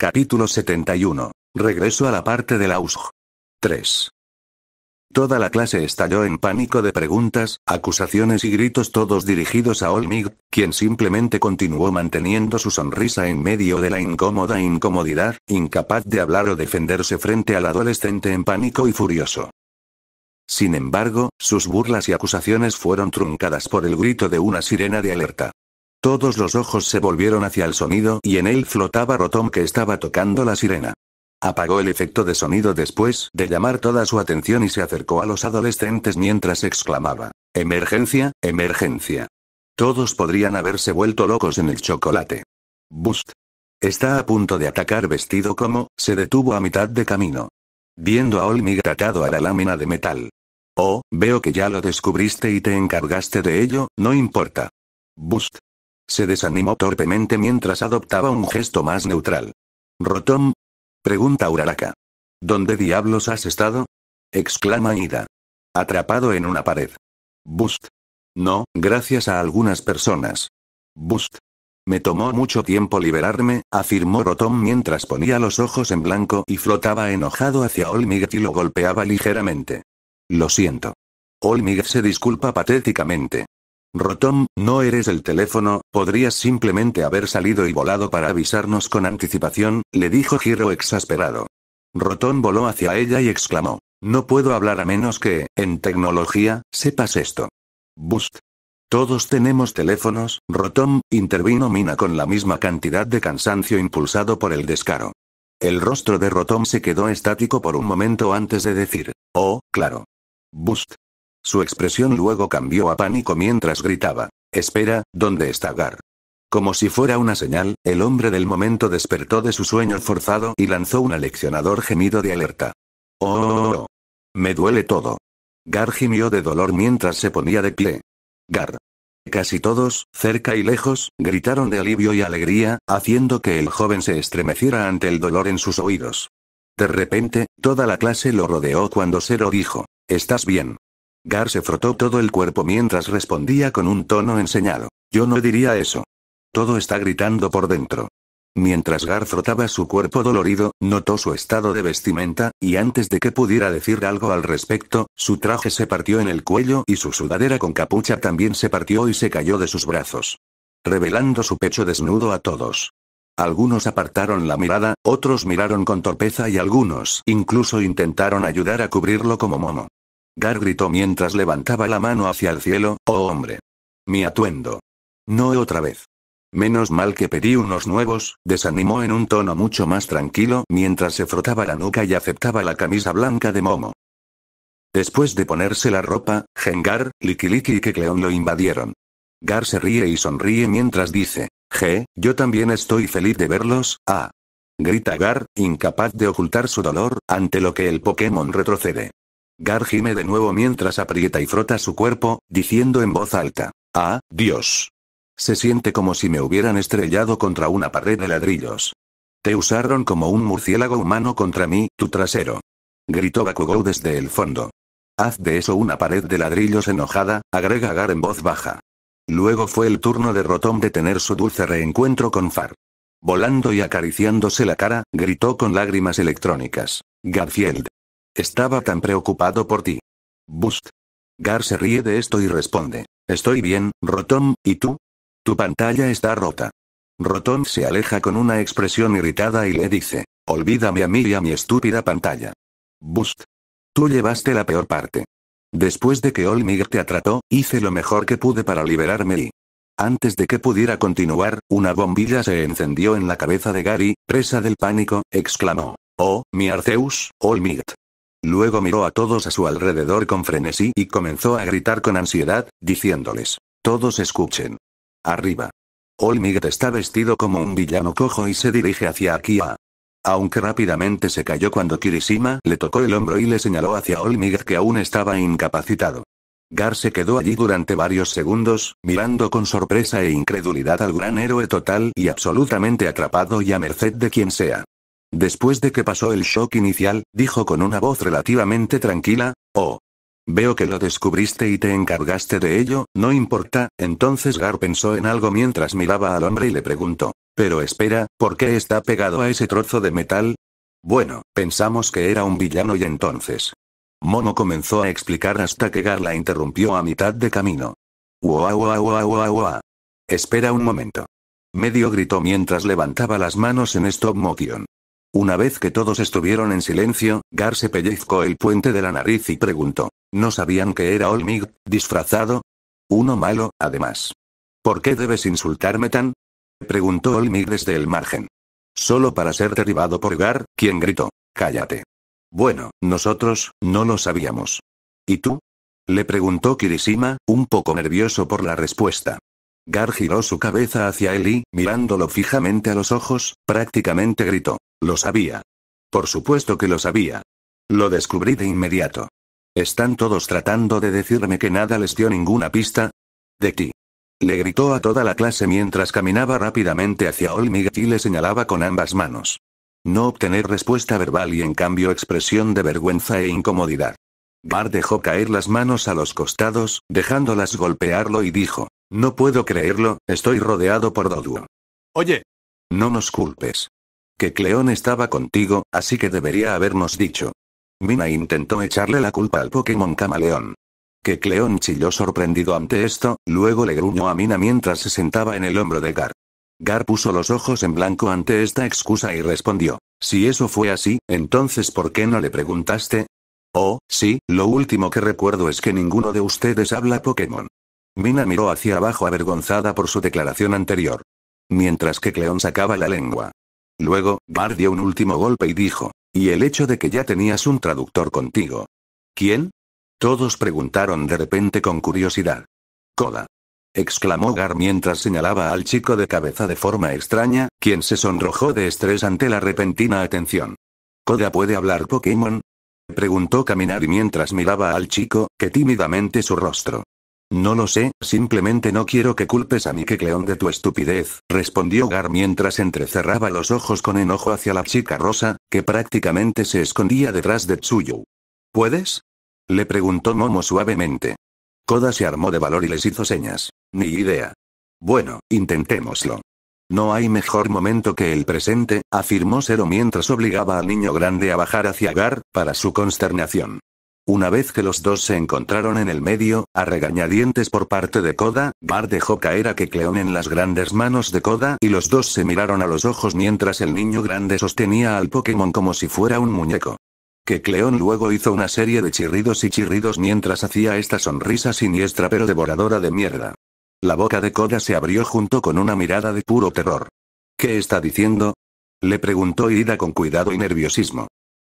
Capítulo 71. Regreso a la parte de la USG. 3. Toda la clase estalló en pánico de preguntas, acusaciones y gritos todos dirigidos a Olmig, quien simplemente continuó manteniendo su sonrisa en medio de la incómoda incomodidad, incapaz de hablar o defenderse frente al adolescente en pánico y furioso. Sin embargo, sus burlas y acusaciones fueron truncadas por el grito de una sirena de alerta. Todos los ojos se volvieron hacia el sonido y en él flotaba Rotom que estaba tocando la sirena. Apagó el efecto de sonido después de llamar toda su atención y se acercó a los adolescentes mientras exclamaba, Emergencia, emergencia. Todos podrían haberse vuelto locos en el chocolate. Bust. Está a punto de atacar vestido como, se detuvo a mitad de camino. Viendo a Olmig atado a la lámina de metal. Oh, veo que ya lo descubriste y te encargaste de ello, no importa. Bust. Se desanimó torpemente mientras adoptaba un gesto más neutral. ¿Rotom? Pregunta Uraraka. ¿Dónde diablos has estado? exclama Ida. Atrapado en una pared. Bust. No, gracias a algunas personas. Bust. Me tomó mucho tiempo liberarme, afirmó Rotom mientras ponía los ojos en blanco y flotaba enojado hacia Olmiget y lo golpeaba ligeramente. Lo siento. Olmiget se disculpa patéticamente. Rotom, no eres el teléfono, podrías simplemente haber salido y volado para avisarnos con anticipación, le dijo Giro exasperado. Rotom voló hacia ella y exclamó. No puedo hablar a menos que, en tecnología, sepas esto. Bust. Todos tenemos teléfonos, Rotom, intervino Mina con la misma cantidad de cansancio impulsado por el descaro. El rostro de Rotom se quedó estático por un momento antes de decir, oh, claro. Bust. Su expresión luego cambió a pánico mientras gritaba. Espera, ¿dónde está Gar? Como si fuera una señal, el hombre del momento despertó de su sueño forzado y lanzó un aleccionador gemido de alerta. Oh, oh, oh, oh, Me duele todo. Gar gimió de dolor mientras se ponía de pie. Gar. Casi todos, cerca y lejos, gritaron de alivio y alegría, haciendo que el joven se estremeciera ante el dolor en sus oídos. De repente, toda la clase lo rodeó cuando Cero dijo, ¿Estás bien? Gar se frotó todo el cuerpo mientras respondía con un tono enseñado. Yo no diría eso. Todo está gritando por dentro. Mientras Gar frotaba su cuerpo dolorido, notó su estado de vestimenta, y antes de que pudiera decir algo al respecto, su traje se partió en el cuello y su sudadera con capucha también se partió y se cayó de sus brazos. Revelando su pecho desnudo a todos. Algunos apartaron la mirada, otros miraron con torpeza y algunos incluso intentaron ayudar a cubrirlo como momo. Gar gritó mientras levantaba la mano hacia el cielo, ¡oh hombre! Mi atuendo. No otra vez. Menos mal que pedí unos nuevos, desanimó en un tono mucho más tranquilo mientras se frotaba la nuca y aceptaba la camisa blanca de Momo. Después de ponerse la ropa, Gengar, Likiliki y Kecleon lo invadieron. Gar se ríe y sonríe mientras dice, «Je, yo también estoy feliz de verlos, ah». Grita Gar, incapaz de ocultar su dolor, ante lo que el Pokémon retrocede. Gar gime de nuevo mientras aprieta y frota su cuerpo, diciendo en voz alta. Ah, Dios. Se siente como si me hubieran estrellado contra una pared de ladrillos. Te usaron como un murciélago humano contra mí, tu trasero. Gritó Bakugou desde el fondo. Haz de eso una pared de ladrillos enojada, agrega Gar en voz baja. Luego fue el turno de Rotom de tener su dulce reencuentro con Far. Volando y acariciándose la cara, gritó con lágrimas electrónicas. Garfield. Estaba tan preocupado por ti. Bust. Gar se ríe de esto y responde. Estoy bien, Rotom, ¿y tú? Tu pantalla está rota. Rotom se aleja con una expresión irritada y le dice. Olvídame a mí y a mi estúpida pantalla. Bust. Tú llevaste la peor parte. Después de que Olmir te atrató, hice lo mejor que pude para liberarme y... Antes de que pudiera continuar, una bombilla se encendió en la cabeza de Gary, presa del pánico, exclamó. Oh, mi Arceus, Olmig. Luego miró a todos a su alrededor con frenesí y comenzó a gritar con ansiedad, diciéndoles, todos escuchen. Arriba. Olmiget está vestido como un villano cojo y se dirige hacia a. Aunque rápidamente se cayó cuando Kirishima le tocó el hombro y le señaló hacia Olmiget que aún estaba incapacitado. Gar se quedó allí durante varios segundos, mirando con sorpresa e incredulidad al gran héroe total y absolutamente atrapado y a merced de quien sea. Después de que pasó el shock inicial, dijo con una voz relativamente tranquila, Oh. Veo que lo descubriste y te encargaste de ello, no importa, entonces Gar pensó en algo mientras miraba al hombre y le preguntó, Pero espera, ¿por qué está pegado a ese trozo de metal? Bueno, pensamos que era un villano y entonces. Mono comenzó a explicar hasta que Gar la interrumpió a mitad de camino. Wow, wow, Espera un momento. Medio gritó mientras levantaba las manos en stop motion. Una vez que todos estuvieron en silencio, Gar se pellizcó el puente de la nariz y preguntó. ¿No sabían que era Olmig, disfrazado? Uno malo, además. ¿Por qué debes insultarme tan? Preguntó Olmig desde el margen. Solo para ser derribado por Gar, quien gritó. Cállate. Bueno, nosotros, no lo sabíamos. ¿Y tú? Le preguntó Kirishima, un poco nervioso por la respuesta. Gar giró su cabeza hacia él y, mirándolo fijamente a los ojos, prácticamente gritó. Lo sabía. Por supuesto que lo sabía. Lo descubrí de inmediato. ¿Están todos tratando de decirme que nada les dio ninguna pista? De ti. Le gritó a toda la clase mientras caminaba rápidamente hacia Olmig y le señalaba con ambas manos. No obtener respuesta verbal y en cambio expresión de vergüenza e incomodidad. Gar dejó caer las manos a los costados, dejándolas golpearlo y dijo. No puedo creerlo, estoy rodeado por Doduo. Oye. No nos culpes. Que Cleón estaba contigo, así que debería habernos dicho. Mina intentó echarle la culpa al Pokémon Camaleón. Que Cleón chilló sorprendido ante esto, luego le gruñó a Mina mientras se sentaba en el hombro de Gar. Gar puso los ojos en blanco ante esta excusa y respondió, si eso fue así, entonces ¿por qué no le preguntaste? Oh, sí, lo último que recuerdo es que ninguno de ustedes habla Pokémon. Mina miró hacia abajo avergonzada por su declaración anterior. Mientras que Cleón sacaba la lengua. Luego, Bar dio un último golpe y dijo, ¿y el hecho de que ya tenías un traductor contigo? ¿Quién? Todos preguntaron de repente con curiosidad. Coda. exclamó Gar mientras señalaba al chico de cabeza de forma extraña, quien se sonrojó de estrés ante la repentina atención. ¿Coda puede hablar Pokémon? preguntó Caminari mientras miraba al chico, que tímidamente su rostro no lo sé, simplemente no quiero que culpes a quecleón de tu estupidez, respondió Gar mientras entrecerraba los ojos con enojo hacia la chica rosa, que prácticamente se escondía detrás de Tsuyu. ¿Puedes? Le preguntó Momo suavemente. Koda se armó de valor y les hizo señas. Ni idea. Bueno, intentémoslo. No hay mejor momento que el presente, afirmó Zero mientras obligaba al niño grande a bajar hacia Gar, para su consternación. Una vez que los dos se encontraron en el medio, a regañadientes por parte de Koda, Bar dejó caer a Kecleón en las grandes manos de Koda y los dos se miraron a los ojos mientras el niño grande sostenía al Pokémon como si fuera un muñeco. cleón luego hizo una serie de chirridos y chirridos mientras hacía esta sonrisa siniestra pero devoradora de mierda. La boca de Koda se abrió junto con una mirada de puro terror. ¿Qué está diciendo? Le preguntó Ida con cuidado y nerviosismo.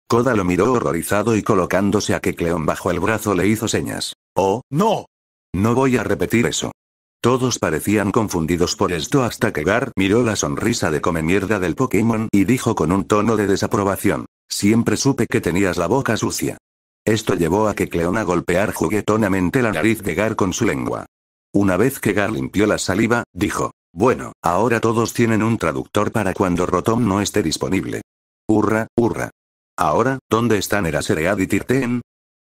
Koda lo miró horrorizado y colocándose a Kecleon bajo el brazo le hizo señas. ¡Oh, no! No voy a repetir eso. Todos parecían confundidos por esto hasta que Gar miró la sonrisa de come mierda del Pokémon y dijo con un tono de desaprobación. Siempre supe que tenías la boca sucia. Esto llevó a que a golpear juguetonamente la nariz de Gar con su lengua. Una vez que Gar limpió la saliva, dijo. Bueno, ahora todos tienen un traductor para cuando Rotom no esté disponible. Hurra, hurra. Ahora, ¿dónde están Eraseread y Tirteen?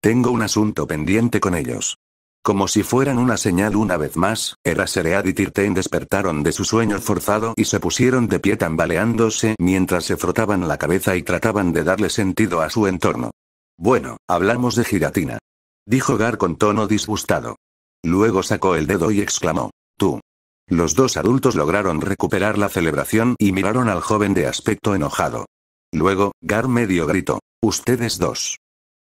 Tengo un asunto pendiente con ellos. Como si fueran una señal una vez más, Eraseread y Tirtén despertaron de su sueño forzado y se pusieron de pie tambaleándose mientras se frotaban la cabeza y trataban de darle sentido a su entorno. Bueno, hablamos de giratina. Dijo Gar con tono disgustado. Luego sacó el dedo y exclamó. Tú. Los dos adultos lograron recuperar la celebración y miraron al joven de aspecto enojado. Luego, Gar medio gritó. Ustedes dos.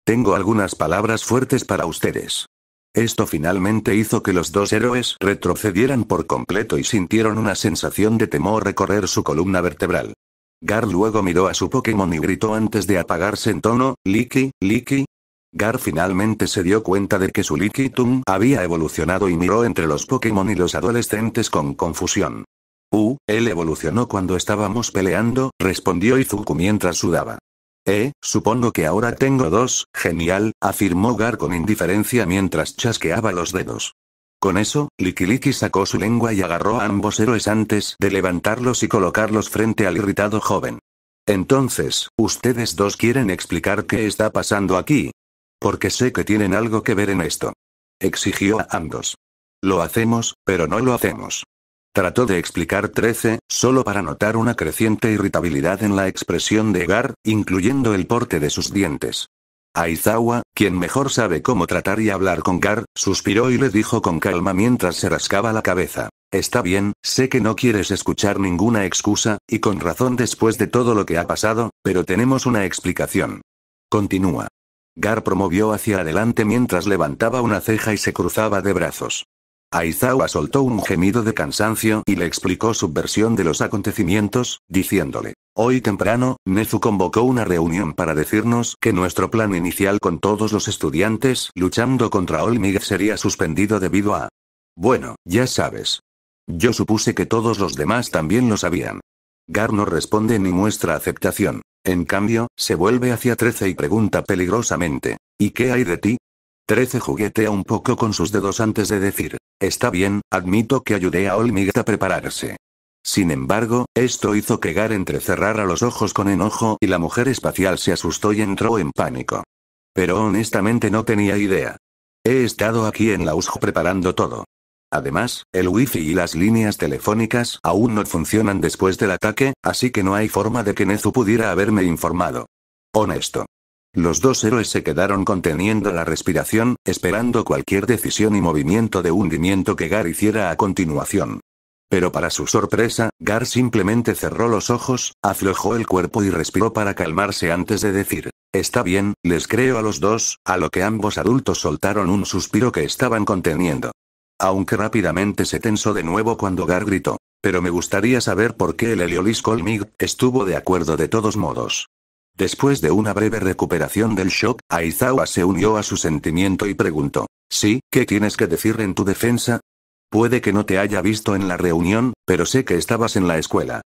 Tengo algunas palabras fuertes para ustedes. Esto finalmente hizo que los dos héroes retrocedieran por completo y sintieron una sensación de temor recorrer su columna vertebral. Gar luego miró a su Pokémon y gritó antes de apagarse en tono, Licky, Licky. Gar finalmente se dio cuenta de que su Tung había evolucionado y miró entre los Pokémon y los adolescentes con confusión. Uh, él evolucionó cuando estábamos peleando, respondió Izuku mientras sudaba. Eh, supongo que ahora tengo dos, genial, afirmó Gar con indiferencia mientras chasqueaba los dedos. Con eso, Likiliki sacó su lengua y agarró a ambos héroes antes de levantarlos y colocarlos frente al irritado joven. Entonces, ustedes dos quieren explicar qué está pasando aquí. Porque sé que tienen algo que ver en esto. Exigió a ambos. Lo hacemos, pero no lo hacemos. Trató de explicar 13, solo para notar una creciente irritabilidad en la expresión de Gar, incluyendo el porte de sus dientes. Aizawa, quien mejor sabe cómo tratar y hablar con Gar, suspiró y le dijo con calma mientras se rascaba la cabeza. Está bien, sé que no quieres escuchar ninguna excusa, y con razón después de todo lo que ha pasado, pero tenemos una explicación. Continúa. Gar promovió hacia adelante mientras levantaba una ceja y se cruzaba de brazos. Aizawa soltó un gemido de cansancio y le explicó su versión de los acontecimientos, diciéndole, Hoy temprano, Nezu convocó una reunión para decirnos que nuestro plan inicial con todos los estudiantes luchando contra Olmig sería suspendido debido a... Bueno, ya sabes. Yo supuse que todos los demás también lo sabían. Gar no responde ni muestra aceptación. En cambio, se vuelve hacia Trece y pregunta peligrosamente, ¿y qué hay de ti? Trece juguetea un poco con sus dedos antes de decir, Está bien, admito que ayudé a Olmig a prepararse. Sin embargo, esto hizo que cerrar a los ojos con enojo y la mujer espacial se asustó y entró en pánico. Pero honestamente no tenía idea. He estado aquí en la preparando todo. Además, el wifi y las líneas telefónicas aún no funcionan después del ataque, así que no hay forma de que Nezu pudiera haberme informado. Honesto. Los dos héroes se quedaron conteniendo la respiración, esperando cualquier decisión y movimiento de hundimiento que Gar hiciera a continuación. Pero para su sorpresa, Gar simplemente cerró los ojos, aflojó el cuerpo y respiró para calmarse antes de decir, Está bien, les creo a los dos, a lo que ambos adultos soltaron un suspiro que estaban conteniendo. Aunque rápidamente se tensó de nuevo cuando Gar gritó, Pero me gustaría saber por qué el Heliolis Colmig estuvo de acuerdo de todos modos. Después de una breve recuperación del shock, Aizawa se unió a su sentimiento y preguntó. Sí, ¿qué tienes que decir en tu defensa? Puede que no te haya visto en la reunión, pero sé que estabas en la escuela.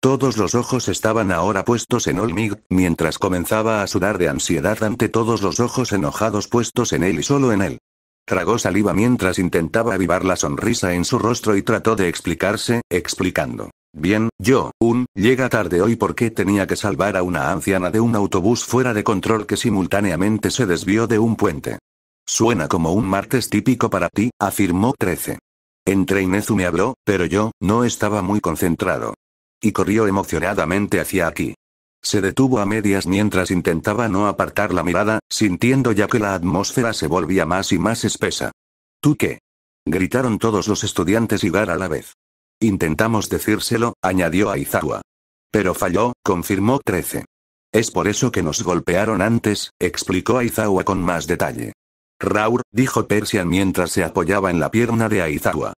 Todos los ojos estaban ahora puestos en Olmig, mientras comenzaba a sudar de ansiedad ante todos los ojos enojados puestos en él y solo en él. Tragó saliva mientras intentaba avivar la sonrisa en su rostro y trató de explicarse, explicando. Bien, yo, un, llega tarde hoy porque tenía que salvar a una anciana de un autobús fuera de control que simultáneamente se desvió de un puente. Suena como un martes típico para ti, afirmó 13. Entre Inezu me habló, pero yo, no estaba muy concentrado. Y corrió emocionadamente hacia aquí. Se detuvo a medias mientras intentaba no apartar la mirada, sintiendo ya que la atmósfera se volvía más y más espesa. ¿Tú qué? Gritaron todos los estudiantes y Gar a la vez. Intentamos decírselo, añadió Aizawa. Pero falló, confirmó 13. Es por eso que nos golpearon antes, explicó Aizawa con más detalle. Raur, dijo Persian mientras se apoyaba en la pierna de Aizawa.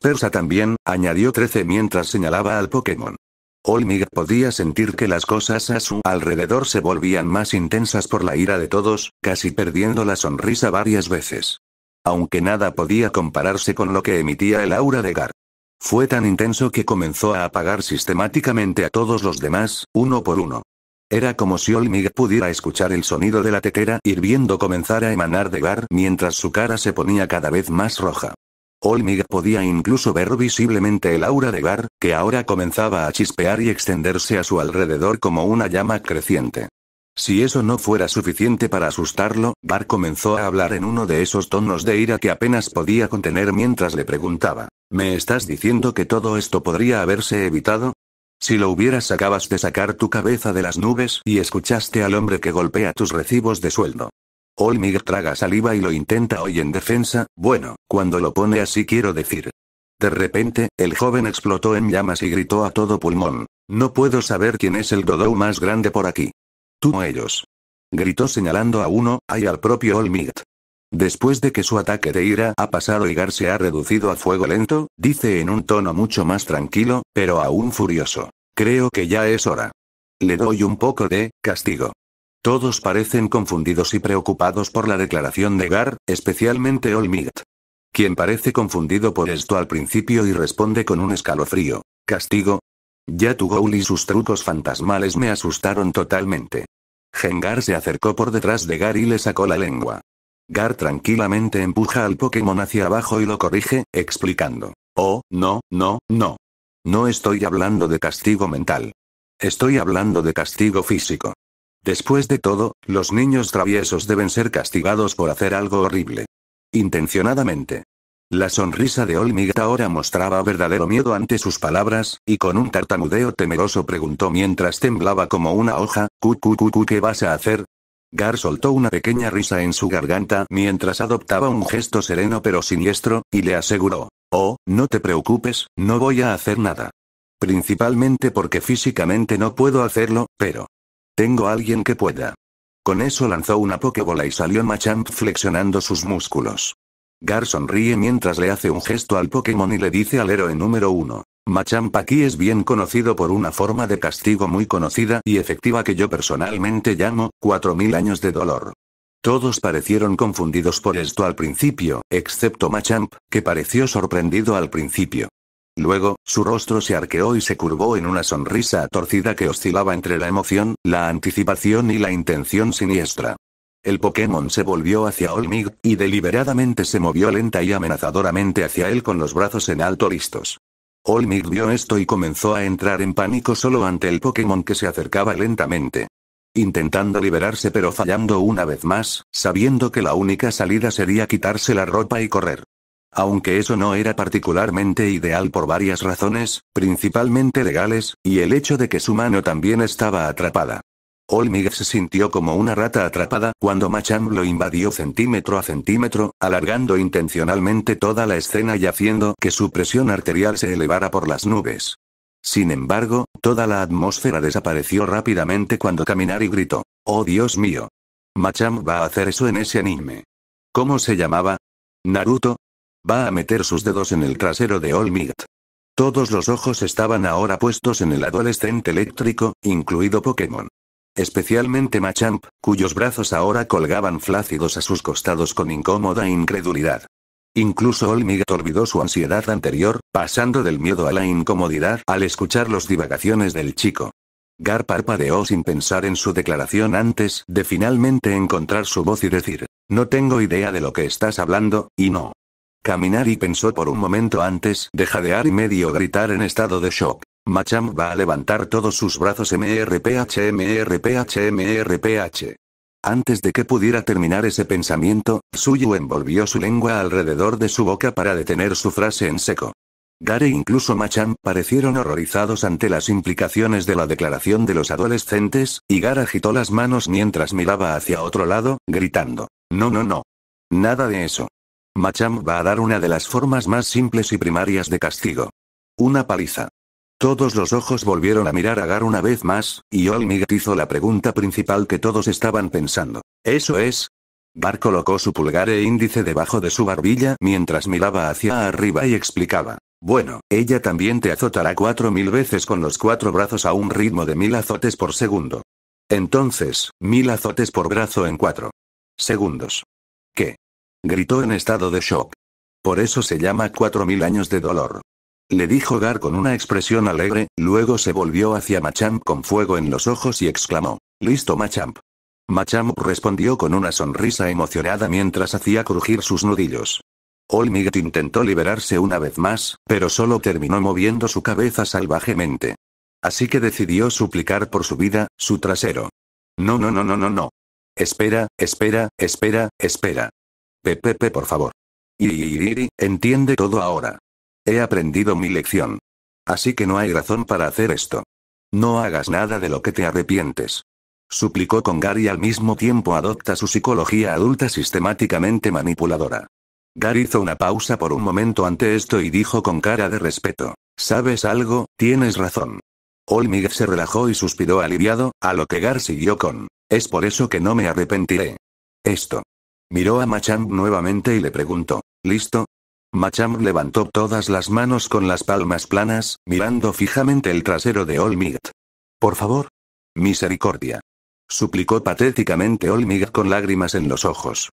Persa también, añadió 13 mientras señalaba al Pokémon. Olmig podía sentir que las cosas a su alrededor se volvían más intensas por la ira de todos, casi perdiendo la sonrisa varias veces. Aunque nada podía compararse con lo que emitía el aura de Gar. Fue tan intenso que comenzó a apagar sistemáticamente a todos los demás, uno por uno. Era como si Olmig pudiera escuchar el sonido de la tetera hirviendo comenzar a emanar de Gar mientras su cara se ponía cada vez más roja. Olmig podía incluso ver visiblemente el aura de Gar, que ahora comenzaba a chispear y extenderse a su alrededor como una llama creciente. Si eso no fuera suficiente para asustarlo, Bar comenzó a hablar en uno de esos tonos de ira que apenas podía contener mientras le preguntaba. ¿Me estás diciendo que todo esto podría haberse evitado? Si lo hubieras acabas de sacar tu cabeza de las nubes y escuchaste al hombre que golpea tus recibos de sueldo. Olmig traga saliva y lo intenta hoy en defensa, bueno, cuando lo pone así quiero decir. De repente, el joven explotó en llamas y gritó a todo pulmón. No puedo saber quién es el Dodou más grande por aquí. Tú o ellos. Gritó señalando a uno, hay al propio Olmigd. Después de que su ataque de ira ha pasado y Gar se ha reducido a fuego lento, dice en un tono mucho más tranquilo, pero aún furioso. Creo que ya es hora. Le doy un poco de castigo. Todos parecen confundidos y preocupados por la declaración de Gar, especialmente Olmigd. Quien parece confundido por esto al principio y responde con un escalofrío. Castigo, ya tu Ghoul y sus trucos fantasmales me asustaron totalmente. Gengar se acercó por detrás de Gar y le sacó la lengua. Gar tranquilamente empuja al Pokémon hacia abajo y lo corrige, explicando. Oh, no, no, no. No estoy hablando de castigo mental. Estoy hablando de castigo físico. Después de todo, los niños traviesos deben ser castigados por hacer algo horrible. Intencionadamente. La sonrisa de Olmig ahora mostraba verdadero miedo ante sus palabras, y con un tartamudeo temeroso preguntó mientras temblaba como una hoja, cu ¿qué vas a hacer? Gar soltó una pequeña risa en su garganta mientras adoptaba un gesto sereno pero siniestro, y le aseguró, oh, no te preocupes, no voy a hacer nada. Principalmente porque físicamente no puedo hacerlo, pero... Tengo alguien que pueda. Con eso lanzó una pokebola y salió Machamp flexionando sus músculos. Gar sonríe mientras le hace un gesto al Pokémon y le dice al héroe número 1. Machamp aquí es bien conocido por una forma de castigo muy conocida y efectiva que yo personalmente llamo, 4000 años de dolor. Todos parecieron confundidos por esto al principio, excepto Machamp, que pareció sorprendido al principio. Luego, su rostro se arqueó y se curvó en una sonrisa torcida que oscilaba entre la emoción, la anticipación y la intención siniestra el Pokémon se volvió hacia Olmig, y deliberadamente se movió lenta y amenazadoramente hacia él con los brazos en alto listos. Olmig vio esto y comenzó a entrar en pánico solo ante el Pokémon que se acercaba lentamente. Intentando liberarse pero fallando una vez más, sabiendo que la única salida sería quitarse la ropa y correr. Aunque eso no era particularmente ideal por varias razones, principalmente legales, y el hecho de que su mano también estaba atrapada. Olmig se sintió como una rata atrapada cuando Macham lo invadió centímetro a centímetro, alargando intencionalmente toda la escena y haciendo que su presión arterial se elevara por las nubes. Sin embargo, toda la atmósfera desapareció rápidamente cuando y gritó, ¡Oh Dios mío! Macham va a hacer eso en ese anime. ¿Cómo se llamaba? Naruto. Va a meter sus dedos en el trasero de All Todos los ojos estaban ahora puestos en el adolescente eléctrico, incluido Pokémon. Especialmente Machamp, cuyos brazos ahora colgaban flácidos a sus costados con incómoda incredulidad. Incluso Olmiga olvidó su ansiedad anterior, pasando del miedo a la incomodidad al escuchar las divagaciones del chico. Gar parpadeó sin pensar en su declaración antes de finalmente encontrar su voz y decir, no tengo idea de lo que estás hablando, y no. Caminar y pensó por un momento antes de jadear y medio gritar en estado de shock. Macham va a levantar todos sus brazos MRPH MRPH MRPH. Antes de que pudiera terminar ese pensamiento, Suyu envolvió su lengua alrededor de su boca para detener su frase en seco. Gare e incluso Macham parecieron horrorizados ante las implicaciones de la declaración de los adolescentes, y Gar agitó las manos mientras miraba hacia otro lado, gritando. No, no, no. Nada de eso. Macham va a dar una de las formas más simples y primarias de castigo. Una paliza. Todos los ojos volvieron a mirar a Gar una vez más, y Olmig hizo la pregunta principal que todos estaban pensando. ¿Eso es? Bar colocó su pulgar e índice debajo de su barbilla mientras miraba hacia arriba y explicaba. Bueno, ella también te azotará cuatro mil veces con los cuatro brazos a un ritmo de mil azotes por segundo. Entonces, mil azotes por brazo en cuatro segundos. ¿Qué? Gritó en estado de shock. Por eso se llama cuatro mil años de dolor. Le dijo Gar con una expresión alegre, luego se volvió hacia Machamp con fuego en los ojos y exclamó. Listo Machamp. Machamp respondió con una sonrisa emocionada mientras hacía crujir sus nudillos. Olmiget intentó liberarse una vez más, pero solo terminó moviendo su cabeza salvajemente. Así que decidió suplicar por su vida, su trasero. No, no, no, no, no, no. Espera, espera, espera, espera. Pepepe, por favor. Iri, entiende todo ahora. He aprendido mi lección. Así que no hay razón para hacer esto. No hagas nada de lo que te arrepientes. Suplicó con y al mismo tiempo adopta su psicología adulta sistemáticamente manipuladora. Gar hizo una pausa por un momento ante esto y dijo con cara de respeto. ¿Sabes algo? Tienes razón. Olmig se relajó y suspiró aliviado, a lo que Gar siguió con. Es por eso que no me arrepentiré. Esto. Miró a Machamp nuevamente y le preguntó. ¿Listo? Machamp levantó todas las manos con las palmas planas, mirando fijamente el trasero de Olmigt. Por favor. Misericordia. Suplicó patéticamente Olmigt con lágrimas en los ojos.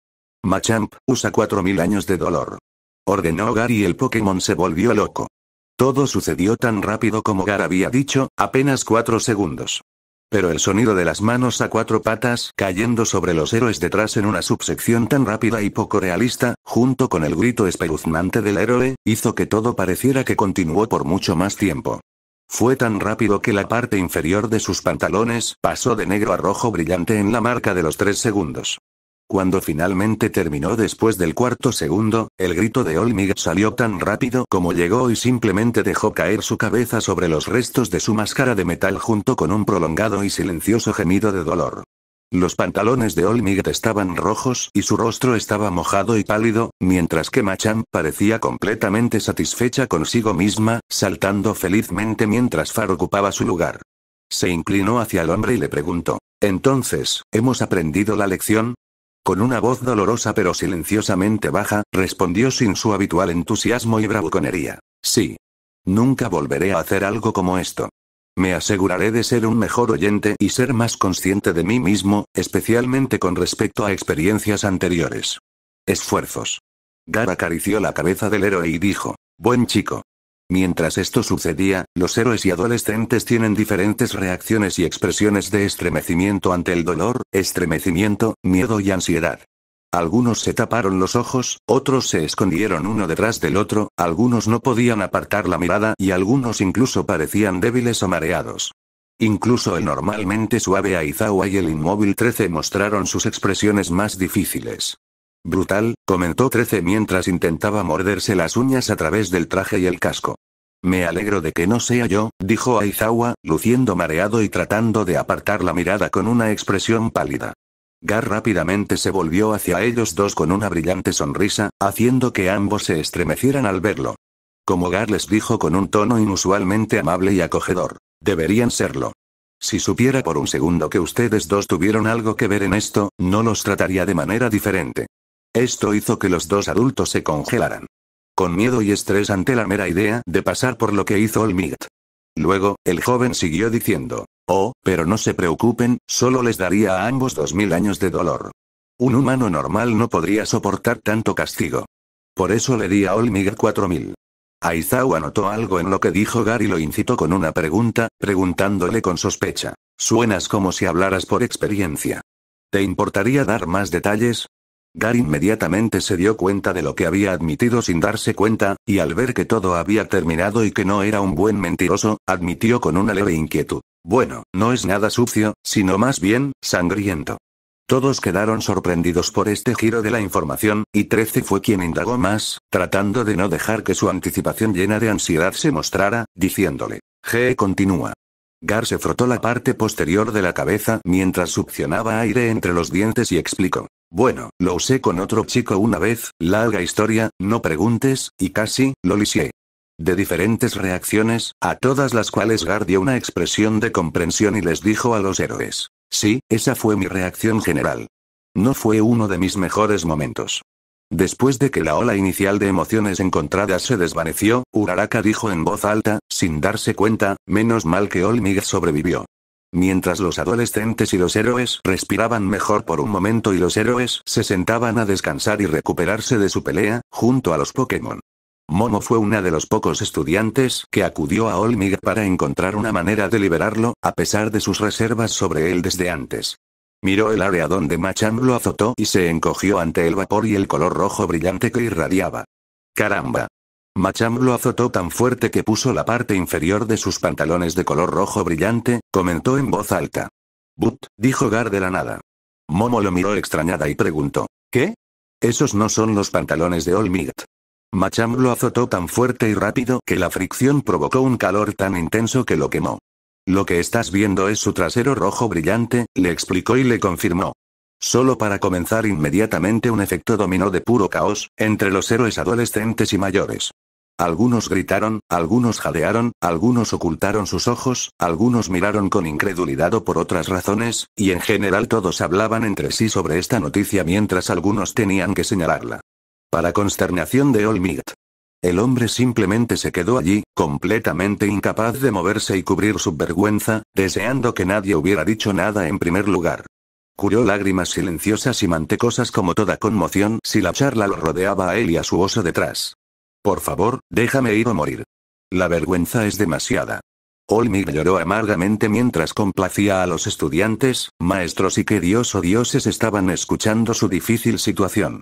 Machamp, usa cuatro mil años de dolor. Ordenó Gar y el Pokémon se volvió loco. Todo sucedió tan rápido como Gar había dicho, apenas cuatro segundos. Pero el sonido de las manos a cuatro patas cayendo sobre los héroes detrás en una subsección tan rápida y poco realista, junto con el grito espeluznante del héroe, hizo que todo pareciera que continuó por mucho más tiempo. Fue tan rápido que la parte inferior de sus pantalones pasó de negro a rojo brillante en la marca de los tres segundos. Cuando finalmente terminó después del cuarto segundo, el grito de Olmig salió tan rápido como llegó y simplemente dejó caer su cabeza sobre los restos de su máscara de metal junto con un prolongado y silencioso gemido de dolor. Los pantalones de Olmig estaban rojos y su rostro estaba mojado y pálido, mientras que Machan parecía completamente satisfecha consigo misma, saltando felizmente mientras Far ocupaba su lugar. Se inclinó hacia el hombre y le preguntó. Entonces, ¿hemos aprendido la lección? Con una voz dolorosa pero silenciosamente baja, respondió sin su habitual entusiasmo y bravuconería. Sí. Nunca volveré a hacer algo como esto. Me aseguraré de ser un mejor oyente y ser más consciente de mí mismo, especialmente con respecto a experiencias anteriores. Esfuerzos. Gar acarició la cabeza del héroe y dijo, Buen chico. Mientras esto sucedía, los héroes y adolescentes tienen diferentes reacciones y expresiones de estremecimiento ante el dolor, estremecimiento, miedo y ansiedad. Algunos se taparon los ojos, otros se escondieron uno detrás del otro, algunos no podían apartar la mirada y algunos incluso parecían débiles o mareados. Incluso el normalmente suave Aizawa y el inmóvil 13 mostraron sus expresiones más difíciles. Brutal, comentó 13 mientras intentaba morderse las uñas a través del traje y el casco. Me alegro de que no sea yo, dijo Aizawa, luciendo mareado y tratando de apartar la mirada con una expresión pálida. Gar rápidamente se volvió hacia ellos dos con una brillante sonrisa, haciendo que ambos se estremecieran al verlo. Como Gar les dijo con un tono inusualmente amable y acogedor, deberían serlo. Si supiera por un segundo que ustedes dos tuvieron algo que ver en esto, no los trataría de manera diferente. Esto hizo que los dos adultos se congelaran con miedo y estrés ante la mera idea de pasar por lo que hizo Olmigt. Luego, el joven siguió diciendo, oh, pero no se preocupen, solo les daría a ambos dos mil años de dolor. Un humano normal no podría soportar tanto castigo. Por eso le di a Olmigt cuatro mil. Aizawa anotó algo en lo que dijo Gary y lo incitó con una pregunta, preguntándole con sospecha. Suenas como si hablaras por experiencia. ¿Te importaría dar más detalles? Gar inmediatamente se dio cuenta de lo que había admitido sin darse cuenta, y al ver que todo había terminado y que no era un buen mentiroso, admitió con una leve inquietud. Bueno, no es nada sucio, sino más bien, sangriento. Todos quedaron sorprendidos por este giro de la información, y Trece fue quien indagó más, tratando de no dejar que su anticipación llena de ansiedad se mostrara, diciéndole, G continúa. Gar se frotó la parte posterior de la cabeza mientras succionaba aire entre los dientes y explicó. Bueno, lo usé con otro chico una vez, larga historia, no preguntes, y casi, lo lisié. De diferentes reacciones, a todas las cuales Gar dio una expresión de comprensión y les dijo a los héroes. Sí, esa fue mi reacción general. No fue uno de mis mejores momentos. Después de que la ola inicial de emociones encontradas se desvaneció, Uraraka dijo en voz alta, sin darse cuenta, menos mal que Olmig sobrevivió. Mientras los adolescentes y los héroes respiraban mejor por un momento y los héroes se sentaban a descansar y recuperarse de su pelea, junto a los Pokémon. Momo fue una de los pocos estudiantes que acudió a Olmig para encontrar una manera de liberarlo, a pesar de sus reservas sobre él desde antes. Miró el área donde Macham lo azotó y se encogió ante el vapor y el color rojo brillante que irradiaba. ¡Caramba! Macham lo azotó tan fuerte que puso la parte inferior de sus pantalones de color rojo brillante, comentó en voz alta. But, dijo Gar de la nada. Momo lo miró extrañada y preguntó. ¿Qué? Esos no son los pantalones de Olmigat. Macham lo azotó tan fuerte y rápido que la fricción provocó un calor tan intenso que lo quemó. Lo que estás viendo es su trasero rojo brillante, le explicó y le confirmó. Solo para comenzar inmediatamente un efecto dominó de puro caos, entre los héroes adolescentes y mayores. Algunos gritaron, algunos jadearon, algunos ocultaron sus ojos, algunos miraron con incredulidad o por otras razones, y en general todos hablaban entre sí sobre esta noticia mientras algunos tenían que señalarla. Para consternación de All el hombre simplemente se quedó allí, completamente incapaz de moverse y cubrir su vergüenza, deseando que nadie hubiera dicho nada en primer lugar. Curió lágrimas silenciosas y mantecosas como toda conmoción si la charla lo rodeaba a él y a su oso detrás. Por favor, déjame ir o morir. La vergüenza es demasiada. Olmir lloró amargamente mientras complacía a los estudiantes, maestros y que dios o dioses estaban escuchando su difícil situación.